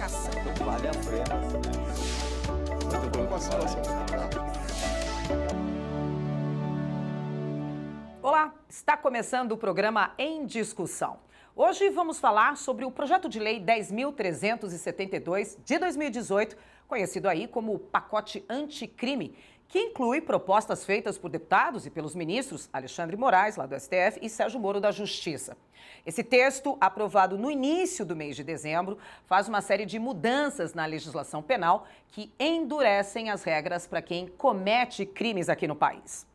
educação. vale a pena. com a situação. Olá, está começando o programa Em Discussão. Hoje vamos falar sobre o projeto de lei 10.372 de 2018, conhecido aí como o pacote anticrime, que inclui propostas feitas por deputados e pelos ministros Alexandre Moraes, lá do STF, e Sérgio Moro, da Justiça. Esse texto, aprovado no início do mês de dezembro, faz uma série de mudanças na legislação penal que endurecem as regras para quem comete crimes aqui no país.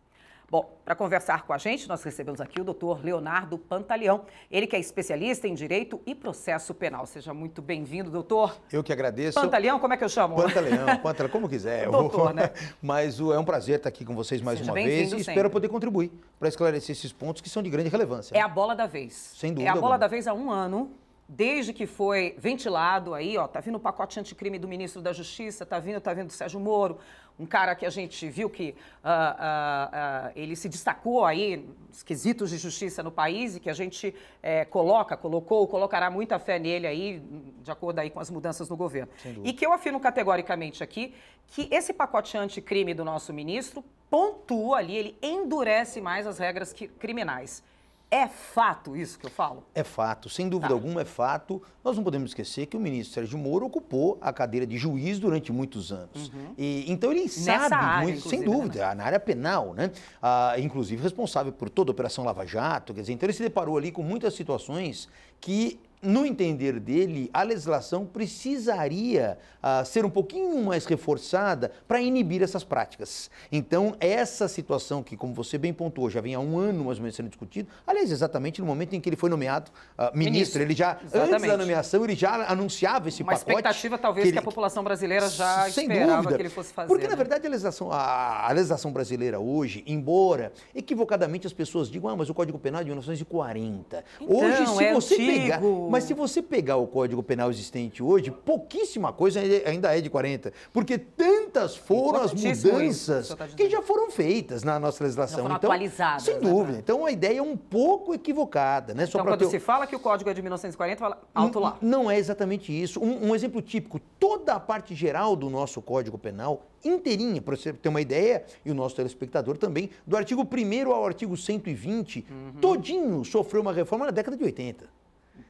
Bom, para conversar com a gente, nós recebemos aqui o doutor Leonardo Pantaleão. Ele que é especialista em Direito e Processo Penal. Seja muito bem-vindo, doutor. Eu que agradeço. Pantaleão, como é que eu chamo? Pantaleão, Pantaleão, como quiser. doutor, né? Mas é um prazer estar aqui com vocês mais Seja uma vez e espero sempre. poder contribuir para esclarecer esses pontos que são de grande relevância. É a bola da vez. Sem dúvida. É a bola alguma. da vez há um ano desde que foi ventilado aí, ó, tá vindo o pacote anticrime do ministro da Justiça, tá vindo, tá vindo do Sérgio Moro, um cara que a gente viu que uh, uh, uh, ele se destacou aí nos quesitos de justiça no país e que a gente é, coloca, colocou, colocará muita fé nele aí, de acordo aí com as mudanças no governo. E que eu afirmo categoricamente aqui que esse pacote anticrime do nosso ministro pontua ali, ele endurece mais as regras que, criminais. É fato isso que eu falo? É fato, sem dúvida tá. alguma é fato. Nós não podemos esquecer que o ministro Sérgio Moro ocupou a cadeira de juiz durante muitos anos. Uhum. E, então ele Nessa sabe área, muito, sem né? dúvida, né? na área penal, né? Ah, inclusive responsável por toda a Operação Lava Jato, quer dizer, então ele se deparou ali com muitas situações que no entender dele, a legislação precisaria uh, ser um pouquinho mais reforçada para inibir essas práticas. Então, essa situação que, como você bem pontuou, já vem há um ano mais ou menos sendo discutido, aliás, exatamente no momento em que ele foi nomeado uh, ministro, ministro, ele já, exatamente. antes da nomeação, ele já anunciava esse Uma pacote. Uma expectativa, talvez, que, ele, que, a população brasileira já sem esperava dúvida, que ele fosse fazer. Porque, né? na verdade, a legislação, a, a legislação brasileira hoje, embora equivocadamente as pessoas digam, ah, mas o Código Penal é de 1940. Então, hoje, se é você antigo. pegar... Mas se você pegar o Código Penal existente hoje, pouquíssima coisa ainda é, é de 40, porque tantas foram as mudanças tá que já foram feitas na nossa legislação. Já foram então, atualizadas. Sem né? dúvida. Então a ideia é um pouco equivocada. Né? Só então quando ter... se fala que o Código é de 1940, fala alto lá. Não, não é exatamente isso. Um, um exemplo típico, toda a parte geral do nosso Código Penal inteirinha, para você ter uma ideia, e o nosso telespectador também, do artigo 1 ao artigo 120, uhum. todinho sofreu uma reforma na década de 80.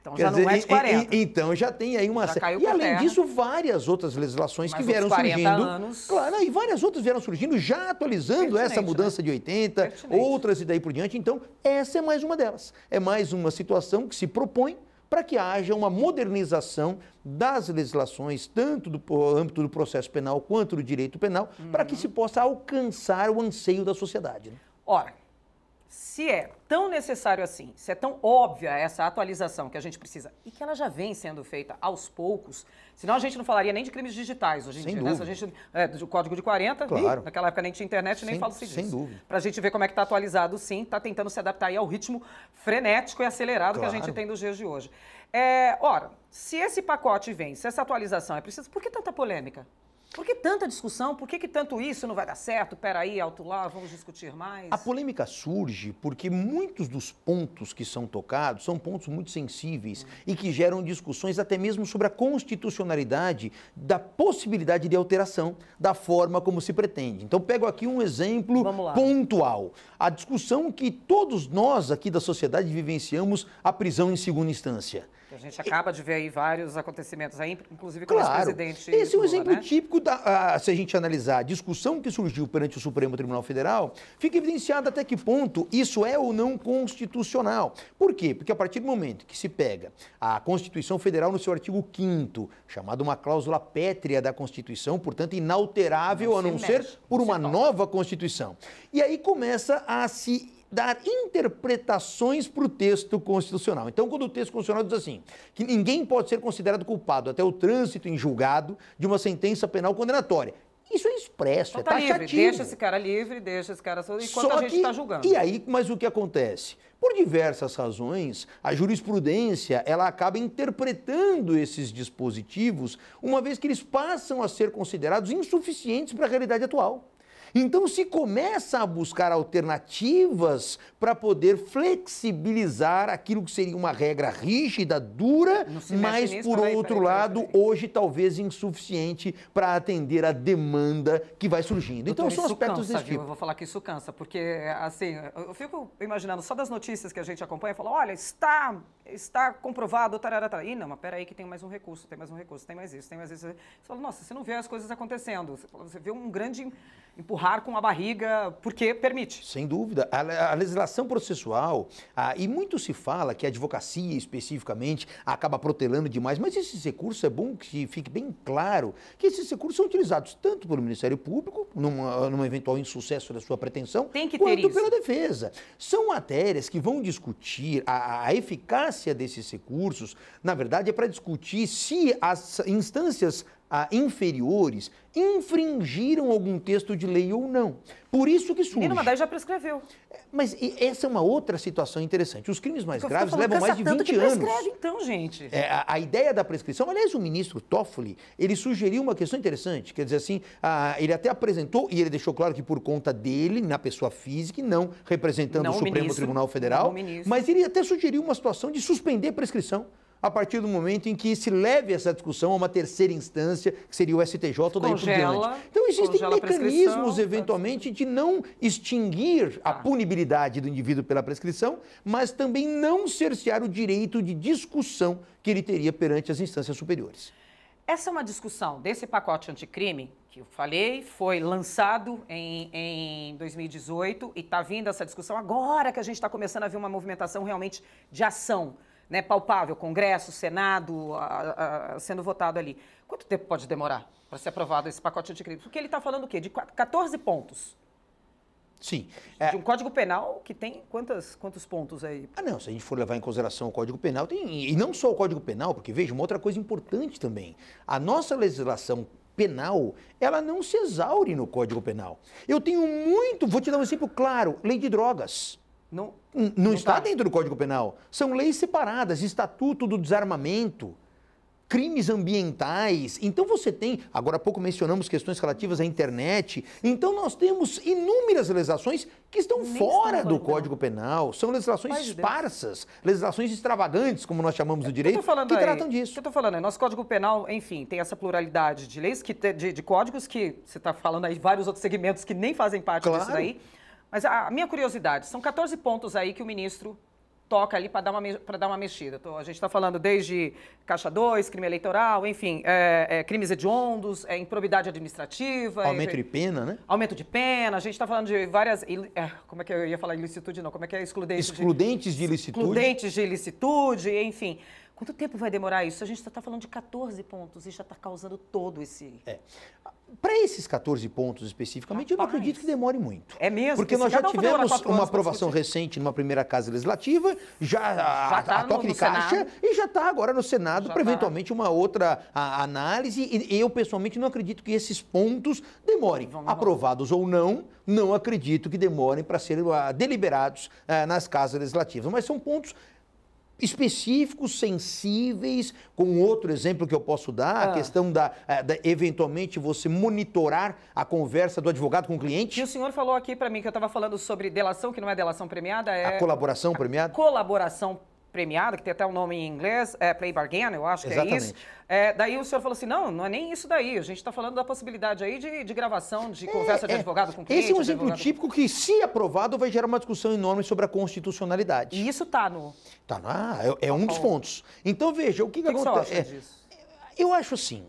Então Quer já dizer, não é de 40. E, e, então já tem aí uma. e além terra. disso, várias outras legislações que vieram 40 surgindo. Anos. Claro, e várias outras vieram surgindo, já atualizando Pertinente, essa né? mudança né? de 80, Pertinente. outras e daí por diante. Então, essa é mais uma delas. É mais uma situação que se propõe para que haja uma modernização das legislações, tanto do âmbito do processo penal quanto do direito penal, uhum. para que se possa alcançar o anseio da sociedade. Né? Ora, se é tão necessário assim, se é tão óbvia essa atualização que a gente precisa e que ela já vem sendo feita aos poucos, senão a gente não falaria nem de crimes digitais hoje em Sem dia. Né? Se a gente, é, do código de 40, claro. naquela época nem tinha internet, nem falo-se disso. Sem dúvida. Para a gente ver como é que está atualizado, sim, está tentando se adaptar aí ao ritmo frenético e acelerado claro. que a gente tem nos dias de hoje. É, ora, se esse pacote vem, se essa atualização é precisa, por que tanta polêmica? Por que tanta discussão? Por que, que tanto isso não vai dar certo? Peraí, alto lá, vamos discutir mais. A polêmica surge porque muitos dos pontos que são tocados são pontos muito sensíveis hum. e que geram discussões até mesmo sobre a constitucionalidade da possibilidade de alteração da forma como se pretende. Então, pego aqui um exemplo pontual. A discussão que todos nós aqui da sociedade vivenciamos a prisão em segunda instância a gente acaba de ver aí vários acontecimentos aí, inclusive com claro. o presidente Esse é um exemplo né? típico, da, se a gente analisar a discussão que surgiu perante o Supremo Tribunal Federal, fica evidenciado até que ponto isso é ou não constitucional. Por quê? Porque a partir do momento que se pega a Constituição Federal no seu artigo 5 chamado uma cláusula pétrea da Constituição, portanto inalterável, não a não ser por se uma toca. nova Constituição. E aí começa a se dar interpretações para o texto constitucional. Então, quando o texto constitucional diz assim, que ninguém pode ser considerado culpado até o trânsito em julgado de uma sentença penal condenatória. Isso é expresso, então, é tá taxativo. Livre, deixa esse cara livre, deixa esse cara solto, enquanto Só a gente está julgando. E aí, mas o que acontece? Por diversas razões, a jurisprudência ela acaba interpretando esses dispositivos, uma vez que eles passam a ser considerados insuficientes para a realidade atual. Então se começa a buscar alternativas para poder flexibilizar aquilo que seria uma regra rígida, dura, mas por outro lado, hoje talvez insuficiente para atender a demanda que vai surgindo. Então, Doutor, então são aspectos cansa, desse tipo. Eu vou falar que isso cansa, porque assim, eu fico imaginando só das notícias que a gente acompanha, fala, olha, está está comprovado, tarará, tarará. Ih, não, mas peraí que tem mais um recurso, tem mais um recurso, tem mais isso, tem mais isso. Você fala, nossa, você não vê as coisas acontecendo. Você, fala, você vê um grande empurrar com a barriga, porque permite. Sem dúvida. A, a legislação processual, a, e muito se fala que a advocacia especificamente acaba protelando demais, mas esses recursos é bom que fique bem claro que esses recursos são utilizados tanto pelo Ministério Público, numa, num eventual insucesso da sua pretensão, quanto pela defesa. São matérias que vão discutir a, a eficácia desses recursos, na verdade, é para discutir se as instâncias inferiores infringiram algum texto de lei ou não. Por isso que surge. Lino Haddad já prescreveu. É, mas essa é uma outra situação interessante. Os crimes mais graves falando, levam mais de 20 que anos. prescreve então, gente. É, a, a, ideia da prescrição, aliás, o ministro Toffoli, ele sugeriu uma questão interessante, quer dizer assim, ele até apresentou e ele deixou claro que por conta dele, na pessoa física, e não representando não, o Supremo ministro, Tribunal Federal, mas ele até sugeriu uma situação de suspender a prescrição a partir do momento em que se leve essa discussão a uma terceira instância, que seria o STJ ou daí congela, por diante. Então existem mecanismos, tá eventualmente, de não extinguir a tá. punibilidade do indivíduo pela prescrição, mas também não cercear o direito de discussão que ele teria perante as instâncias superiores. Essa é uma discussão desse pacote anticrime, que eu falei, foi lançado em, em 2018 e está vindo essa discussão agora que a gente está começando a ver uma movimentação realmente de ação né, palpável, Congresso, Senado, a, a, sendo votado ali. Quanto tempo pode demorar para ser aprovado esse pacote anticrime? Porque ele está falando o quê? De 14 pontos. Sim. É... De um Código Penal que tem quantos, quantos pontos aí? Ah, não, se a gente for levar em consideração o Código Penal, tem, e não só o Código Penal, porque veja, uma outra coisa importante também. A nossa legislação penal, ela não se exaure no Código Penal. Eu tenho muito, vou te dar um exemplo claro, lei de drogas. Não, não, não está tá. dentro do Código Penal. São leis separadas, Estatuto do Desarmamento, crimes ambientais. Então você tem, agora há pouco mencionamos questões relativas à internet. Então nós temos inúmeras legislações que estão Nem fora estão do Código Penal. São legislações Mas esparsas, legislações extravagantes, como nós chamamos do direito, que, que aí, tratam disso. O que eu estou falando é, nosso Código Penal, enfim, tem essa pluralidade de leis, que de, de códigos que você está falando aí, vários outros segmentos que nem fazem parte claro. disso daí. Mas a, a minha curiosidade, são 14 pontos aí que o ministro toca ali para dar, uma, dar uma mexida. a gente está falando desde Caixa 2, crime eleitoral, enfim, é, é, crimes hediondos, é, improbidade administrativa. É, aumento de pena, né? Aumento de pena, a gente está falando de várias. É, como é que eu ia falar ilicitude, não? Como é que é excludente? Excludentes de, de ilicitude. Excludentes de ilicitude, enfim. Quanto tempo vai demorar isso? A gente está falando de 14 pontos e já está causando todo esse. É. Para esses 14 pontos especificamente, Rapaz. eu não acredito que demore muito. É mesmo? Porque nós já tivemos uma aprovação recente numa primeira casa legislativa, já, já a, tá a, a no, toque no de caixa, e já está agora no Senado para tá. eventualmente uma outra a, análise. E eu, pessoalmente, não acredito que esses pontos demorem. Vamos Aprovados ou não, não acredito que demorem para serem ah, deliberados ah, nas casas legislativas. Mas são pontos específicos, sensíveis, com outro exemplo que eu posso dar, ah. a questão da, eh, da, eventualmente você monitorar a conversa do advogado com o cliente. E o senhor falou aqui para mim que eu estava falando sobre delação, que não é delação premiada, é a colaboração premiada. A colaboração premiada, que tem até o um nome em inglês, é Play Bargain, eu acho que Exatamente. é isso. É, daí o senhor falou assim, não, não é nem isso daí, a gente está falando da possibilidade aí de, de gravação, de é, conversa é, de advogado com cliente. Esse é um exemplo advogado... típico que, se aprovado, vai gerar uma discussão enorme sobre a constitucionalidade. E isso está no... Está no... Ah, é, é, um dos pontos. Então, veja, o que, que, que acontece... É, eu acho assim,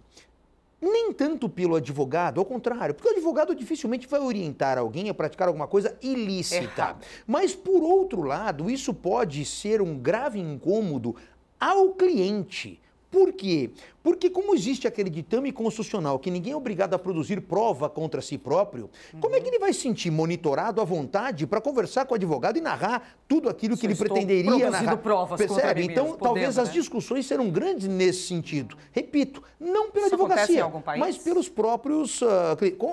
nem tanto pelo advogado, ao contrário, porque o advogado dificilmente vai orientar alguém a praticar alguma coisa ilícita. Errado. Mas, por outro lado, isso pode ser um grave incômodo ao cliente por quê? Porque como existe aquele ditame constitucional que ninguém é obrigado a produzir prova contra si próprio, uhum. como é que uhum. ele vai se sentir monitorado à vontade para conversar com o advogado e narrar tudo aquilo que ele pretenderia narrar? Provas Percebe? Então, mesmo, talvez podendo, as né? discussões serão grandes nesse sentido. Repito, não pela Isso advocacia, mas pelos próprios uh,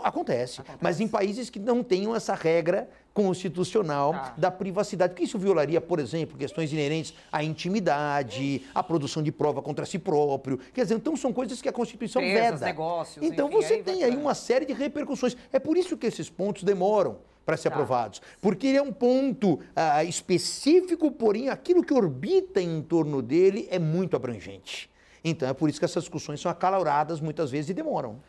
acontece, acontece, mas em países que não tenham essa regra constitucional tá. da privacidade, porque isso violaria, por exemplo, questões inerentes à intimidade, à produção de prova contra si próprio. Quer dizer, então são coisas que a Constituição Empresas, veda. Negócios, então enfim, você aí tem aí uma série de repercussões. É por isso que esses pontos demoram para ser tá. aprovados. Porque ele é um ponto ah, específico, porém aquilo que orbita em torno dele é muito abrangente. Então é por isso que essas discussões são acaloradas muitas vezes e demoram.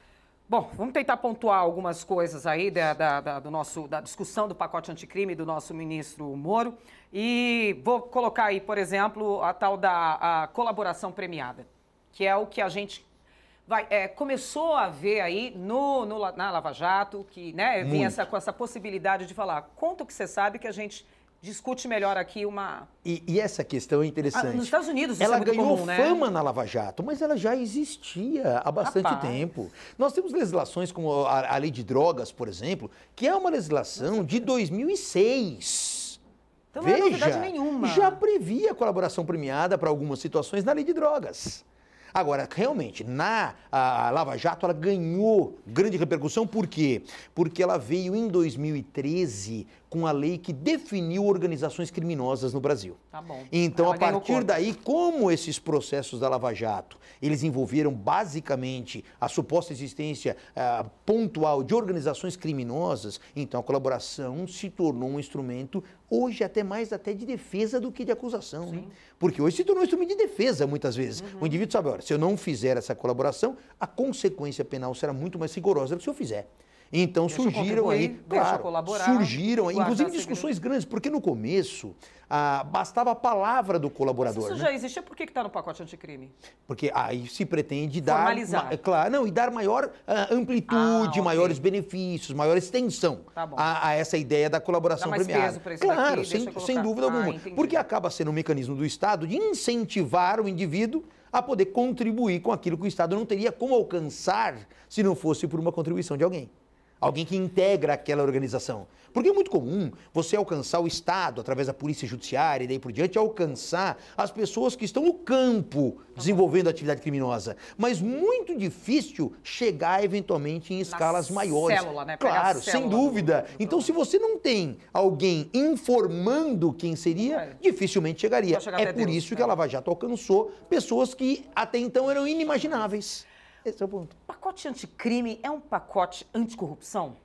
Bom, vamos tentar pontuar algumas coisas aí da, da, da, do nosso, da discussão do pacote anticrime do nosso ministro Moro. E vou colocar aí, por exemplo, a tal da a colaboração premiada, que é o que a gente vai, é, começou a ver aí no, no, na Lava Jato, que né, vinha essa, com essa possibilidade de falar, conta o que você sabe que a gente discute melhor aqui uma. E, e essa questão é interessante. Ah, nos Estados Unidos, ela é ganhou comum, né? fama né? na Lava Jato, mas ela já existia há bastante Rapaz. tempo. Nós temos legislações como a, a, lei de drogas, por exemplo, que é uma legislação Nossa. de 2006. Então Veja, não é nenhuma. Já previa colaboração premiada para algumas situações na lei de drogas. Agora, realmente, na Lava Jato, ela ganhou grande repercussão, por quê? Porque ela veio em 2013 com a lei que definiu organizações criminosas no Brasil. Tá bom. Então, Ela ah, a partir daí, como esses processos da Lava Jato, eles envolveram basicamente a suposta existência ah, pontual de organizações criminosas, então a colaboração se tornou um instrumento hoje até mais até de defesa do que de acusação. Né? Porque hoje se tornou um instrumento de defesa, muitas vezes. Uhum. O indivíduo sabe, olha, se eu não fizer essa colaboração, a consequência penal será muito mais rigorosa do que se eu fizer. Então deixa surgiram aí, claro, surgiram inclusive discussões grandes, porque no começo ah, bastava a palavra do colaborador. Mas isso né? já existia, por que está no pacote anticrime? Porque aí se pretende dar. Formalizar. É claro, não, e dar maior ah, amplitude, ah, maiores benefícios, maior extensão tá a, a, essa ideia da colaboração Dá mais premiada. Peso pra isso claro, daqui, sem, sem dúvida ah, alguma. porque acaba sendo um mecanismo do Estado de incentivar o indivíduo a poder contribuir com aquilo que o Estado não teria como alcançar se não fosse por uma contribuição de alguém alguém que integra aquela organização. Porque é muito comum você alcançar o Estado, através da polícia judiciária e daí por diante, alcançar as pessoas que estão no campo desenvolvendo atividade criminosa. Mas muito difícil chegar eventualmente em escalas Na maiores. Célula, né? claro, célula sem dúvida. Então, se você não tem alguém informando quem seria, é. dificilmente chegaria. É por Deus, isso né? que é. a Lava Jato alcançou pessoas que até então eram inimagináveis. Esse é o ponto. Pacote anticrime é um pacote anticorrupção?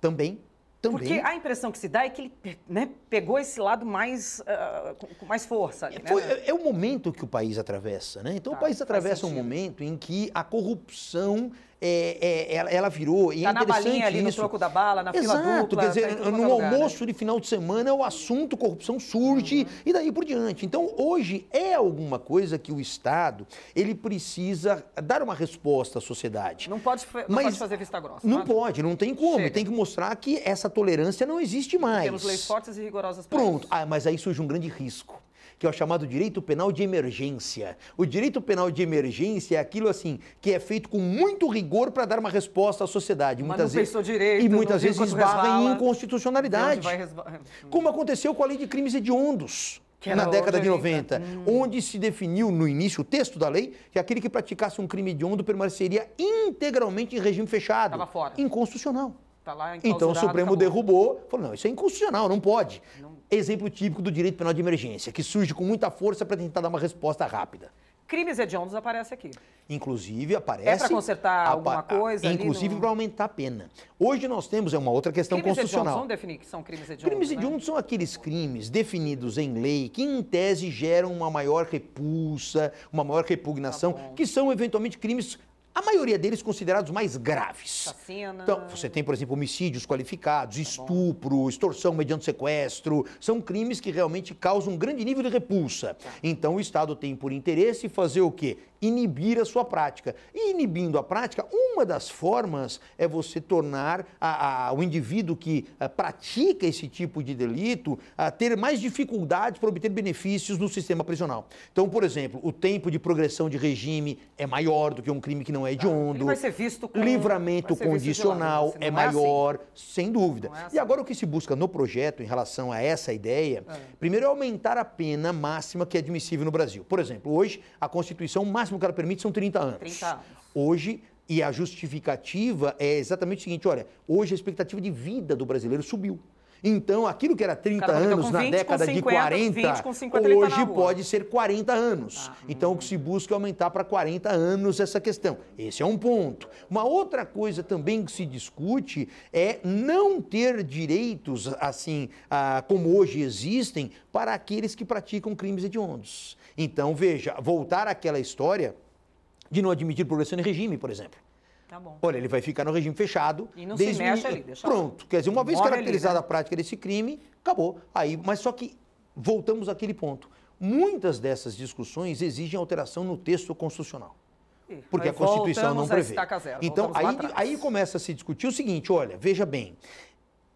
Também. Também. Porque a impressão que se dá é que ele né, pegou esse lado mais, uh, com mais força. né? Foi, é, é, o momento que o país atravessa. Né? Então, tá, o país atravessa um momento em que a corrupção é, é, ela, ela, virou. E é tá é na balinha ali isso. no troco da bala, na Exato, fila dupla. Quer dizer, tá no é lugar, almoço né? de final de semana, o assunto corrupção surge uhum. e daí por diante. Então, hoje é alguma coisa que o Estado ele precisa dar uma resposta à sociedade. Não pode, não Mas, pode fazer vista grossa. Não né? pode, não tem como. Chega. Tem que mostrar que essa tolerância não existe mais. Temos leis fortes e rigorosas para Pronto. Ah, mas aí surge um grande risco que é o chamado direito penal de emergência. O direito penal de emergência é aquilo assim que é feito com muito rigor para dar uma resposta à sociedade. Muitas vezes, direito, e muitas vezes esbarra resvala, em inconstitucionalidade. Hum. Como aconteceu com a lei de crimes hediondos na década de 90, né? hum. onde se definiu no início o texto da lei que aquele que praticasse um crime hediondo permaneceria integralmente em regime fechado. Tava fora. Inconstitucional. Tá então o Supremo acabou. derrubou, falou: não, isso é inconstitucional, não pode. Não exemplo típico do direito penal de emergência, que surge com muita força para tentar dar uma resposta rápida. Crimes hediondos aparece aqui. Inclusive aparece. É para consertar a, alguma coisa. É, inclusive no... para aumentar a pena. Hoje nós temos é uma outra questão crimes constitucional. Vamos definir que são crimes hediondos. Crimes né? hediondos são aqueles crimes definidos em lei que em tese geram uma maior repulsa, uma maior repugnação, tá que são eventualmente crimes a maioria deles considerados mais graves. Assassina. Então, você tem, por exemplo, homicídios qualificados, tá estupro, bom. extorsão mediante sequestro. São crimes que realmente causam um grande nível de repulsa. Tá. Então, o Estado tem por interesse fazer o quê? inibir a sua prática. E inibindo a prática, uma das formas é você tornar a, a, o indivíduo que a, eh, pratica esse tipo de delito a ter mais dificuldades para obter benefícios no sistema prisional. Então, por exemplo, o tempo de progressão de regime é maior do que um crime que não é hediondo. Ah, ele vai ser visto como... Livramento ser condicional visto assim, lá, é, é assim? maior, assim. sem dúvida. É assim. E agora o que se busca no projeto em relação a essa ideia, é. primeiro é aumentar a pena máxima que é admissível no Brasil. Por exemplo, hoje a Constituição máxima máximo que ela permite são 30 anos. 30 anos. Hoje, e a justificativa é exatamente o seguinte: olha, hoje a expectativa de vida do brasileiro subiu. Então, aquilo que era 30 anos na 20, década 50, de 40, 50, tá hoje pode ser 40 anos. Ah, hum. então, hum. o que se busca é aumentar para 40 anos essa questão. Esse é um ponto. Uma outra coisa também que se discute é não ter direitos, assim, ah, como hoje existem, para aqueles que praticam crimes hediondos. Então, veja, voltar àquela história de não admitir progressão em regime, por exemplo. Tá bom. Olha, ele vai ficar no regime fechado. E não desde se mexe ali, deixa Pronto. Quer dizer, uma vez caracterizada ali, né? a prática desse crime, acabou. Aí, mas só que voltamos àquele ponto. Muitas dessas discussões exigem alteração no texto constitucional. Porque aí a Constituição não prevê. Zero, então, aí, aí começa a se discutir o seguinte: olha, veja bem,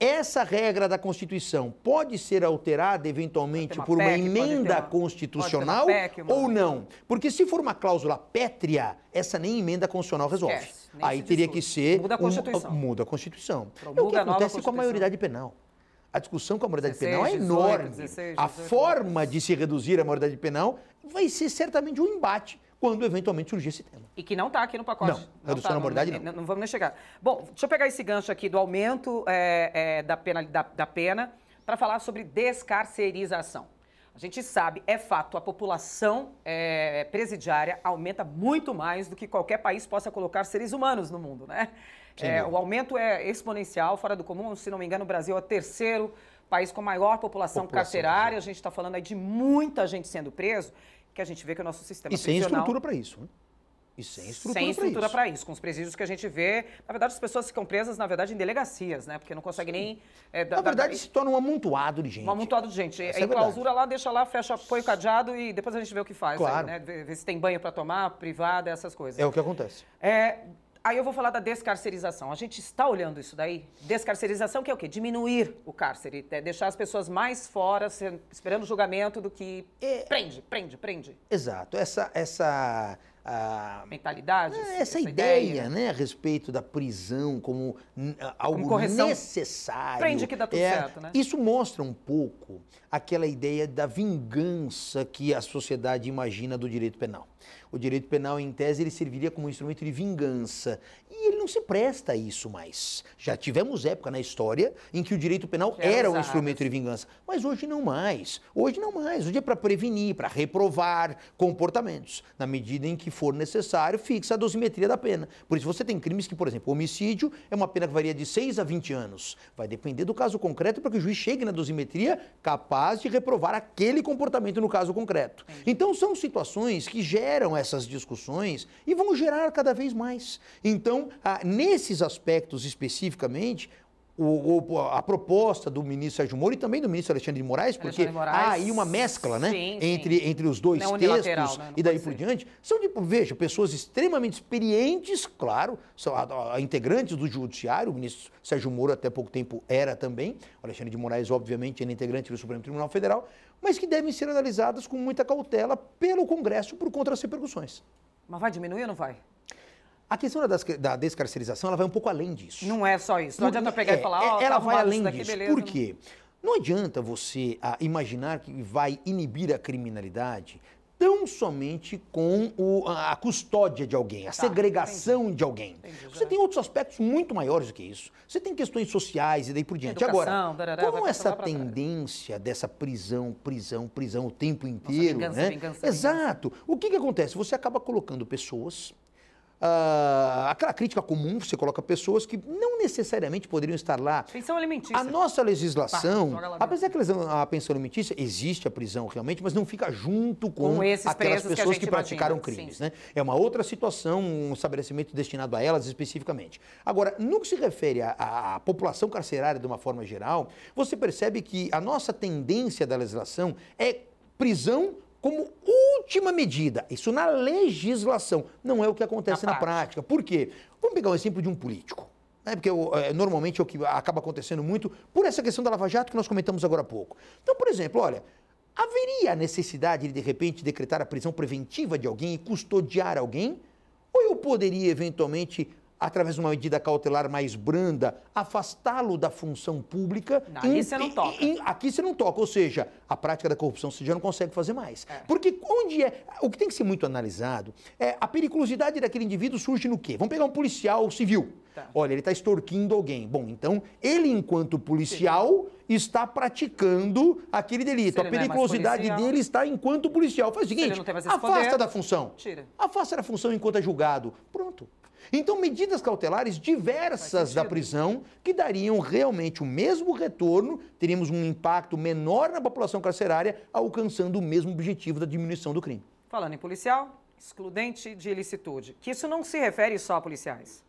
essa regra da Constituição pode ser alterada eventualmente uma por uma PEC, emenda uma, constitucional uma PEC, ou não? Porque se for uma cláusula pétrea, essa nem emenda constitucional resolve. Esquece. Aí teria que ser. Muda a Constituição. Um, muda a Constituição. Promulga é o que acontece com a maioridade penal. A discussão com a maioridade 16, penal é 18, enorme. 16, 18, a forma de se reduzir a maioridade penal vai ser certamente um embate quando eventualmente surgir esse tema. E que não está aqui no pacote. Não, não redução tá, na não, não. não. vamos nem chegar. Bom, deixa eu pegar esse gancho aqui do aumento é, é, da, pena, da, da pena para falar sobre descarcerização. A gente sabe, é fato, a população é, presidiária aumenta muito mais do que qualquer país possa colocar seres humanos no mundo, né? É, o aumento é exponencial, fora do comum. Se não me engano, o Brasil é o terceiro país com a maior população, população carcerária. A gente está falando aí de muita gente sendo preso, que a gente vê que o nosso sistema e sem estrutura para isso. Né? E sem estrutura Sem estrutura para isso. isso. com os presídios que a gente vê. Na verdade, as pessoas ficam presas, na verdade, em delegacias, né? Porque não conseguem nem... É, da, na verdade, da... se torna um amontoado de gente. Um amontoado de gente. Essa aí é, é clausura lá, deixa lá, fecha, põe o cadeado e depois a gente vê o que faz. Claro. Aí, né? Vê, vê se tem banho para tomar, privada, essas coisas. É o que acontece. É, aí eu vou falar da descarcerização. A gente está olhando isso daí? Descarcerização que é o quê? Diminuir o cárcere, é deixar as pessoas mais fora, esperando julgamento do que... É... Prende, prende, prende. Exato. Essa... essa a mentalidade, é, essa, essa ideia, ideia, né, a respeito da prisão como algo como necessário. Prende que dá tudo é, certo, né? Isso mostra um pouco aquela ideia da vingança que a sociedade imagina do direito penal. O direito penal, em tese, ele serviria como instrumento de vingança. E não se presta a isso mais. Já tivemos época na história em que o direito penal é era usado. um instrumento de vingança, mas hoje não mais. Hoje não mais. Hoje é para prevenir, para reprovar comportamentos. Na medida em que for necessário, fixa a dosimetria da pena. Por isso você tem crimes que, por exemplo, homicídio é uma pena que varia de 6 a 20 anos. Vai depender do caso concreto para que o juiz chegue na dosimetria capaz de reprovar aquele comportamento no caso concreto. Então são situações que geram essas discussões e vão gerar cada vez mais. Então, a nesses aspectos especificamente, o, o, a proposta do ministro Sérgio Moro e também do ministro Alexandre de Moraes, porque de Moraes, há aí uma mescla né, sim, entre, sim. entre os dois Não textos né? e daí por ser. diante. São, veja, pessoas extremamente experientes, claro, são a, a, integrantes do judiciário, o ministro Sérgio Moro até pouco tempo era também, o Alexandre de Moraes, obviamente, era é integrante do Supremo Tribunal Federal, mas que devem ser analisadas com muita cautela pelo Congresso por contra as repercussões. Mas vai diminuir ou não vai? A questão da, da descarcerização ela vai um pouco além disso. Não é só isso. Não adianta pegar é, e falar, é, ó, oh, ela tá vai além daqui, disso. Beleza. Por quê? Não adianta você ah, imaginar que vai inibir a criminalidade tão somente com o, a custódia de alguém, a tá, segregação entendi. de alguém. Entendi, você tem outros aspectos muito maiores do que isso. Você tem questões sociais e daí por diante. Educação, Agora, darará, com essa tendência dessa prisão, prisão, prisão o tempo inteiro, Nossa, vingança, né? Vingança, Exato. Vingança. O que, que acontece? Você acaba colocando pessoas Uh, aquela crítica comum, você coloca pessoas que não necessariamente poderiam estar lá. Pensão alimentícia. A nossa legislação, Pá, apesar que a pensão alimentícia existe a prisão realmente, mas não fica junto com, com aquelas pessoas que, que praticaram imagina, crimes. Né? É uma outra situação, um estabelecimento destinado a elas especificamente. Agora, no que se refere à, à população carcerária de uma forma geral, você percebe que a nossa tendência da legislação é prisão como última medida. Isso na legislação. Não é o que acontece na, na prática. prática. Por quê? Vamos pegar um exemplo de um político. Né? Porque eu, é, normalmente é o que acaba acontecendo muito por essa questão da Lava Jato que nós comentamos agora há pouco. Então, por exemplo, olha, haveria a necessidade de, de repente, decretar a prisão preventiva de alguém e custodiar alguém? Ou eu poderia, eventualmente, através de uma medida cautelar mais branda, afastá-lo da função pública. Não, aqui você não toca. Em, aqui você não toca, ou seja, a prática da corrupção você já não consegue fazer mais. É. Porque onde é. O que tem que ser muito analisado é a periculosidade daquele indivíduo surge no quê? Vamos pegar um policial civil. Tá. Olha, ele está extorquindo alguém. Bom, então ele, enquanto policial, está praticando aquele delito. A é periculosidade é dele está enquanto policial. Faz o seguinte: afasta poder, da função. Tira. Afasta da função enquanto é julgado. Pronto. Então, medidas cautelares diversas da prisão que dariam realmente o mesmo retorno, teríamos um impacto menor na população carcerária, alcançando o mesmo objetivo da diminuição do crime. Falando em policial, excludente de ilicitude, que isso não se refere só a policiais.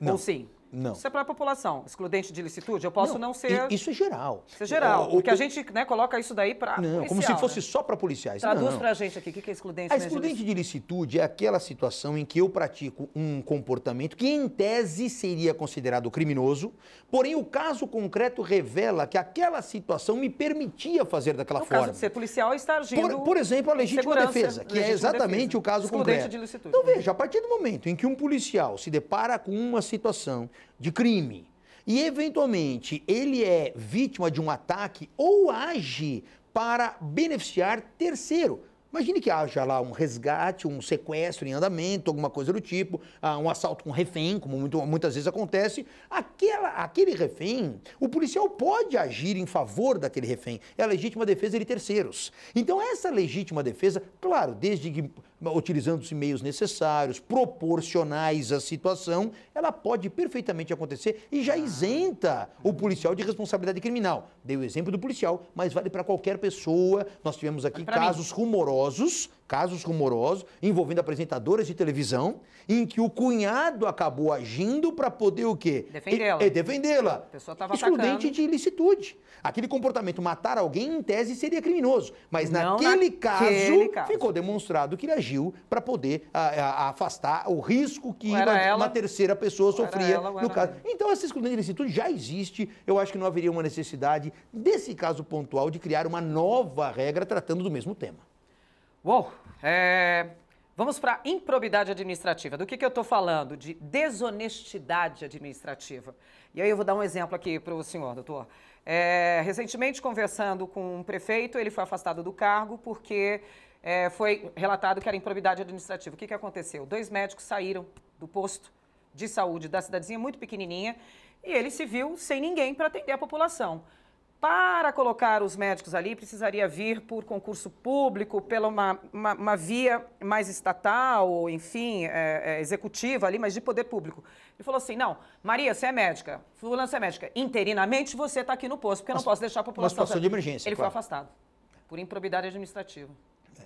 Não. Ou sim? Não. Isso é para a população. Excludente de licitude, eu posso não, não ser. Isso é geral. Isso é geral. O, porque o, a gente né, coloca isso daí para. Não, policial, como se fosse né? só para policiais. Traduz para a gente aqui o que é excludente A né, excludente de licitude é aquela situação em que eu pratico um comportamento que, em tese, seria considerado criminoso, porém o caso concreto revela que aquela situação me permitia fazer daquela no forma. Caso de ser policial e é estar agindo. Por, por exemplo, a é legítima defesa, que legítima é exatamente defesa. o caso excludente concreto. De licitude. Então, veja, a partir do momento em que um policial se depara com uma situação de crime e, eventualmente, ele é vítima de um ataque ou age para beneficiar terceiro. Imagine que haja lá um resgate, um sequestro em andamento, alguma coisa do tipo, ah, um assalto com refém, como muito, muitas vezes acontece. Aquela, aquele refém, o policial pode agir em favor daquele refém. É a legítima defesa de terceiros. Então, essa legítima defesa, claro, desde que utilizando os meios necessários, proporcionais à situação, ela pode perfeitamente acontecer e já ah. isenta o policial de responsabilidade criminal. Dei o exemplo do policial, mas vale para qualquer pessoa. Nós tivemos aqui casos mim. rumorosos casos rumorosos envolvendo apresentadoras de televisão, em que o cunhado acabou agindo para poder o quê? Defendê-la. É, defendê-la. Excludente atacando. de ilicitude. Aquele comportamento, matar alguém, em tese, seria criminoso. Mas Não naquele, caso, caso, ficou demonstrado que ele agiu para poder a, ah, a, ah, afastar o risco que uma, uma, terceira pessoa sofria ela, no caso. Então, essa excludente de ilicitude já existe. Eu acho que não haveria uma necessidade, desse caso pontual, de criar uma nova regra tratando do mesmo tema. Uou! É... Vamos para improbidade administrativa. Do que, que eu estou falando? De desonestidade administrativa. E aí eu vou dar um exemplo aqui para o senhor, doutor. É... recentemente, conversando com um prefeito, ele foi afastado do cargo porque é, foi relatado que era improbidade administrativa. O que, que aconteceu? Dois médicos saíram do posto de saúde da cidadezinha muito pequenininha e ele se viu sem ninguém para atender a população para colocar os médicos ali, precisaria vir por concurso público, pela uma, uma, uma via mais estatal, ou enfim, é, é, executiva ali, mas de poder público. Ele falou assim: não, Maria, você é médica, Fulano, você é médica. Interinamente você está aqui no posto, porque eu não posso deixar a população. Uma situação de emergência. Ele claro. foi afastado, por improbidade administrativa. É.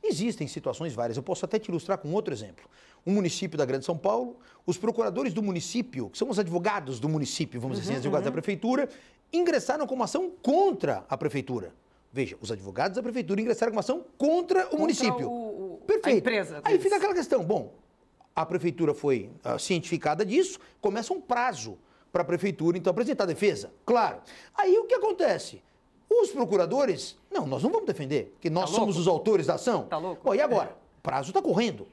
Existem situações várias. Eu posso até te ilustrar com outro exemplo. Um município da Grande São Paulo, os procuradores do município, que são os advogados do município, vamos dizer assim, uhum, advogados uhum. da prefeitura, ingressaram com uma ação contra a prefeitura. Veja, os advogados da prefeitura ingressaram com uma ação contra o contra município. O, o, Perfeito. A empresa. Aí fica aquela questão, bom, a prefeitura foi uh, cientificada disso, começa um prazo para a prefeitura então apresentar a defesa. Claro. Aí o que acontece? Os procuradores, não, nós não vamos defender, que nós tá somos os autores da ação. Tá louco? Bom, e agora? O é. prazo está correndo.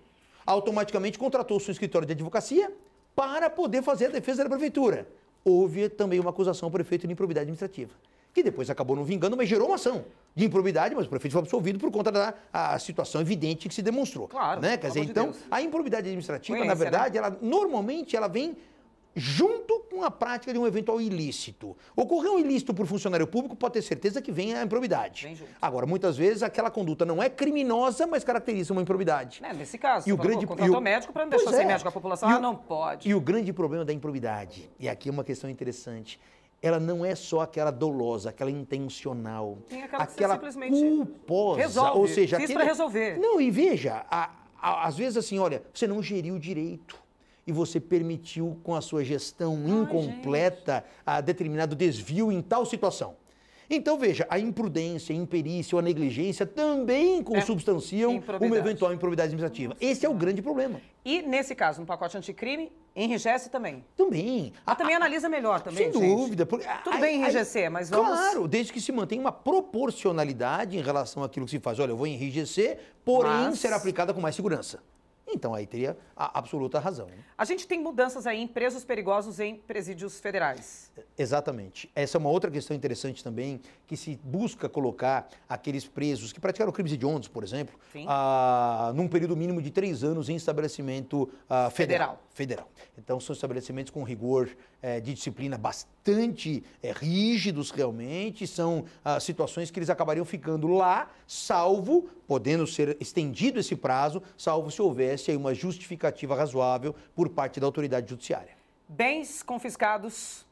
Automaticamente contratou o seu escritório de advocacia para poder fazer a defesa da prefeitura houve também uma acusação ao prefeito de improbidade administrativa, que depois acabou não vingando, mas gerou uma ação de improbidade, mas o prefeito foi absolvido por conta da a situação evidente que se demonstrou. Claro. Né? Quer dizer, então, de a improbidade administrativa, Conhece, na né? verdade, né? ela normalmente ela vem junto com a prática de um eventual ilícito. Ocorrer um ilícito por funcionário público pode ter certeza que vem a improbidade. Vem Agora, muitas vezes aquela conduta não é criminosa, mas caracteriza uma improbidade. Né, nesse caso, e o grande contratou e o... médico para não deixar pois sem é. médico a população, ah, o... ah, não pode. E o grande problema da improbidade, e aqui é uma questão interessante, ela não é só aquela dolosa, aquela intencional, Tem aquela, aquela simplesmente culposa, resolve. ou seja, fiz aquele... para resolver. Não, e veja, a, a, às vezes assim, olha, você não geriu direito e você permitiu, com a sua gestão incompleta, a determinado desvio em tal situação. Então, veja, a imprudência, a imperícia ou a negligência também é, consubstanciam é, uma eventual improvidade administrativa. Nossa, Esse é o grande problema. E, nesse caso, no pacote anticrime, enrijece também? Também. Ah, também analisa melhor também, Sem gente. dúvida. Porque, Tudo bem enrijecer, mas vamos... Claro, desde que se mantenha uma proporcionalidade em relação àquilo que se faz. Olha, eu vou enrijecer, porém mas... será aplicada com mais segurança então aí teria a absoluta razão. Né? A gente tem mudanças aí em presos perigosos em presídios federais. Exatamente. Essa é uma outra questão interessante também, que se busca colocar aqueles presos que praticaram crimes hediondos, por exemplo, ah, num período mínimo de três anos em estabelecimento ah, federal. federal. Federal. Então, são estabelecimentos com rigor eh, de disciplina bastante eh, rígidos, realmente. São ah, situações que eles acabariam ficando lá, salvo podendo ser estendido esse prazo, salvo se houvesse uma justificativa razoável por parte da autoridade judiciária. Bens confiscados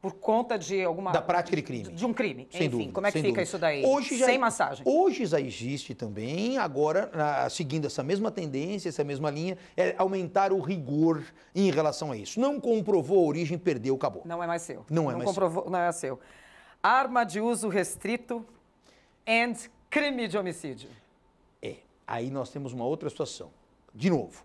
por conta de alguma da prática de crime de um crime sem enfim dúvida, como é que fica dúvida. isso daí hoje já, sem massagem hoje já existe também agora na, seguindo essa mesma tendência essa mesma linha é aumentar o rigor em relação a isso não comprovou a origem perdeu acabou não é mais seu não é não mais comprovou seu. não é seu arma de uso restrito and crime de homicídio. É. Aí nós temos uma outra situação. De novo,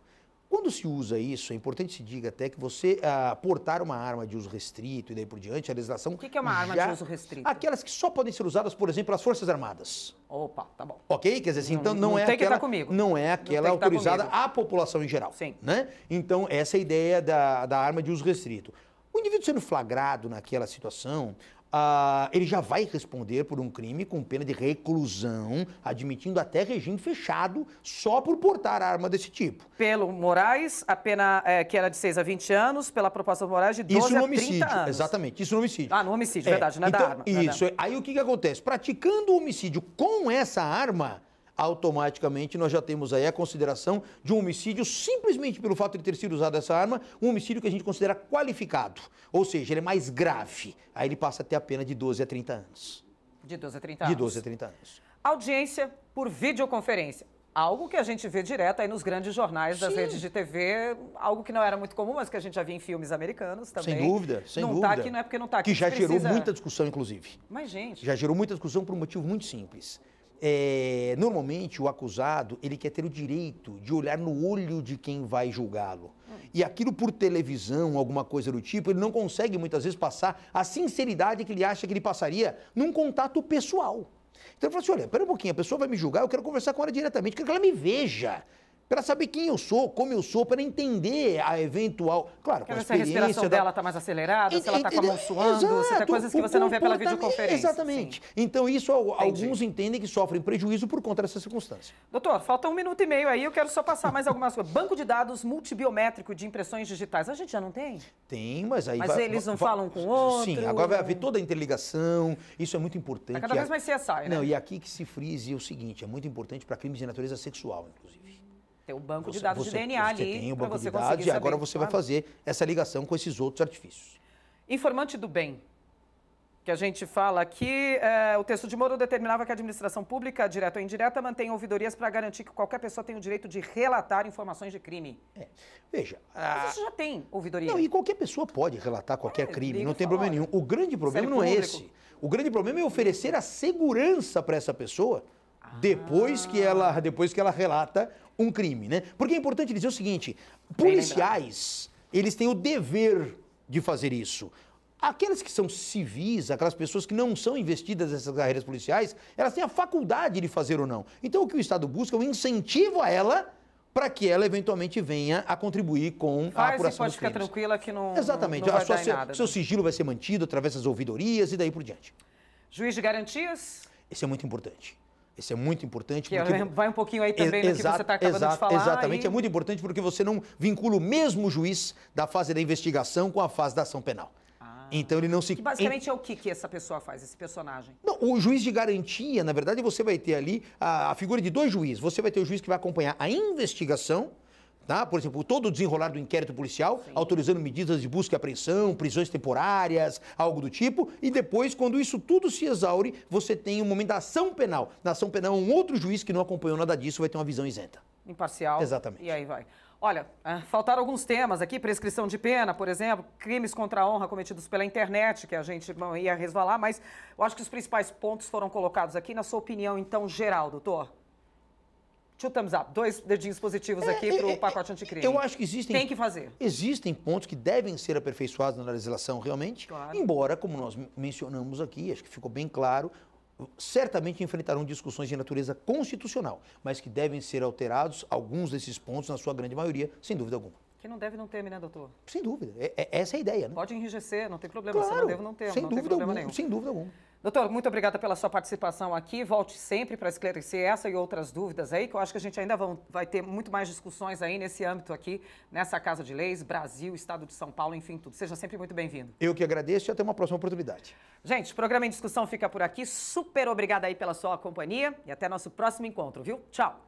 quando se usa isso, é importante se diga até que você ah, portar uma arma de uso restrito e daí por diante, a legislação. O que, que é uma já... arma de uso restrito? Aquelas que só podem ser usadas, por exemplo, pelas Forças Armadas. Opa, tá bom. Ok? Quer dizer assim, não, então não, não é, tá aquela, não é aquela não tá autorizada à população em geral. Sim. Né? Então, essa é a ideia da, da arma de uso restrito. O indivíduo sendo flagrado naquela situação, ah, ele já vai responder por um crime com pena de reclusão, admitindo até regime fechado, só por portar arma desse tipo. Pelo Moraes, a pena é, que era de 6 a 20 anos, pela proposta do Moraes, de 12 isso no a homicídio, anos. Exatamente, isso no homicídio. Ah, no homicídio, é, verdade, não é então, da arma. Isso, é da... aí o que, que acontece? Praticando o homicídio com essa arma automaticamente nós já temos aí a consideração de um homicídio simplesmente pelo fato de ter sido usado essa arma, um homicídio que a gente considera qualificado, ou seja, ele é mais grave. Aí ele passa a ter a pena de 12 a 30 anos. De 12 a 30 anos. De 12 a 30 anos. Audiência por videoconferência. Algo que a gente vê direto aí nos grandes jornais das Sim. redes de TV, algo que não era muito comum, mas que a gente já via em filmes americanos também. Sem dúvida, sem não tá dúvida. Não está aqui, não é porque não está aqui. Que já precisa... gerou muita discussão, inclusive. Mas, gente... Já gerou muita discussão por um motivo muito simples é, normalmente o acusado ele quer ter o direito de olhar no olho de quem vai julgá-lo. E aquilo por televisão, alguma coisa do tipo, ele não consegue muitas vezes passar a sinceridade que ele acha que ele passaria num contato pessoal. Então ele fala assim: olha, pera um pouquinho, a pessoa vai me julgar, eu quero conversar com ela diretamente, quero que ela me veja para saber quem eu sou, como eu sou, para entender a eventual. Claro, Quero com a experiência. Se a respiração da... dela está mais acelerada, se ela está com a mão suando, exato, se tem coisas que você não vê pela videoconferência. Exatamente. Sim. Então, isso Entendi. alguns entendem que sofrem prejuízo por conta dessa circunstância. Doutor, falta um minuto e meio aí, eu quero só passar mais algumas coisas. Banco de dados multibiométrico de impressões digitais. A gente já não tem? Tem, mas aí. Mas vai, eles não vai, falam com outro. Sim, agora vai haver toda a interligação, isso é muito tá importante. Tá cada vez mais CSI, né? Não, e aqui que se frise é o seguinte: é muito importante para crimes de natureza sexual, inclusive ter o banco você, de dados você, de DNA você ali. tem o banco de dados e agora você vai é. fazer essa ligação com esses outros artifícios. Informante do bem. Que a gente fala que é, o texto de Moro determinava que a administração pública, direta ou indireta, mantém ouvidorias para garantir que qualquer pessoa tenha o direito de relatar informações de crime. É. Veja. A... Mas isso já tem ouvidoria. Não, e qualquer pessoa pode relatar qualquer é, crime, não tem falar. problema nenhum. O grande é problema Sério não é público. é esse. O grande problema é oferecer a segurança para essa pessoa ah. depois que ela depois que ela relata um crime, né? Porque é importante dizer o seguinte: policiais, eles têm o dever de fazer isso. Aquelas que são civis, aquelas pessoas que não são investidas nessas carreiras policiais, elas têm a faculdade de fazer ou não. Então, o que o Estado busca é um incentivo a ela para que ela eventualmente venha a contribuir com Faz a apuração e pode ficar tranquila que não Exatamente. Não vai sua, seu, nada. seu né? sigilo vai ser mantido através das ouvidorias e daí por diante. Juiz de garantias? Isso é muito importante. Isso é muito importante. Que porque... Vai um pouquinho aí também exato, do que você está acabando exato, de falar. Exatamente, e... é muito importante porque você não vincula o mesmo juiz da fase da investigação com a fase da ação penal. Ah. então ele não se. Que basicamente é o que, que essa pessoa faz, esse personagem? Não, o juiz de garantia, na verdade, você vai ter ali a, a figura de dois juízes. Você vai ter o juiz que vai acompanhar a investigação Tá? Por exemplo, todo o desenrolar do inquérito policial, Sim. autorizando medidas de busca e apreensão, prisões temporárias, algo do tipo. E depois, quando isso tudo se exaure, você tem o um momento da ação penal. Na ação penal, um outro juiz que não acompanhou nada disso vai ter uma visão isenta. Imparcial. Exatamente. E aí vai. Olha, ah, faltaram alguns temas aqui, prescrição de pena, por exemplo, crimes contra a honra cometidos pela internet, que a gente não ia resvalar, mas eu acho que os principais pontos foram colocados aqui. Na sua opinião, então, geral, doutor? two thumbs up, dois dedinhos positivos é, aqui é, para o pacote é, anticrime. Eu acho que existem. Tem que fazer. Existem pontos que devem ser aperfeiçoados na legislação, realmente. Claro. Embora, como nós mencionamos aqui, acho que ficou bem claro, certamente enfrentarão discussões de natureza constitucional, mas que devem ser alterados alguns desses pontos, na sua grande maioria, sem dúvida alguma. Que não deve não teme, né, doutor? Sem dúvida. É, é, essa é a ideia, né? Pode enrijecer, não tem problema. Claro, se não deve não ter, sem não dúvida tem problema nenhum. Sem dúvida alguma. Doutor, muito obrigada pela sua participação aqui. Volte sempre para esclarecer essa e outras dúvidas aí, que eu acho que a gente ainda vão, vai ter muito mais discussões aí nesse âmbito aqui, nessa Casa de Leis, Brasil, Estado de São Paulo, enfim, tudo. Seja sempre muito bem-vindo. Eu que agradeço e até uma próxima oportunidade. Gente, o programa em discussão fica por aqui. Super obrigada aí pela sua companhia e até nosso próximo encontro, viu? Tchau!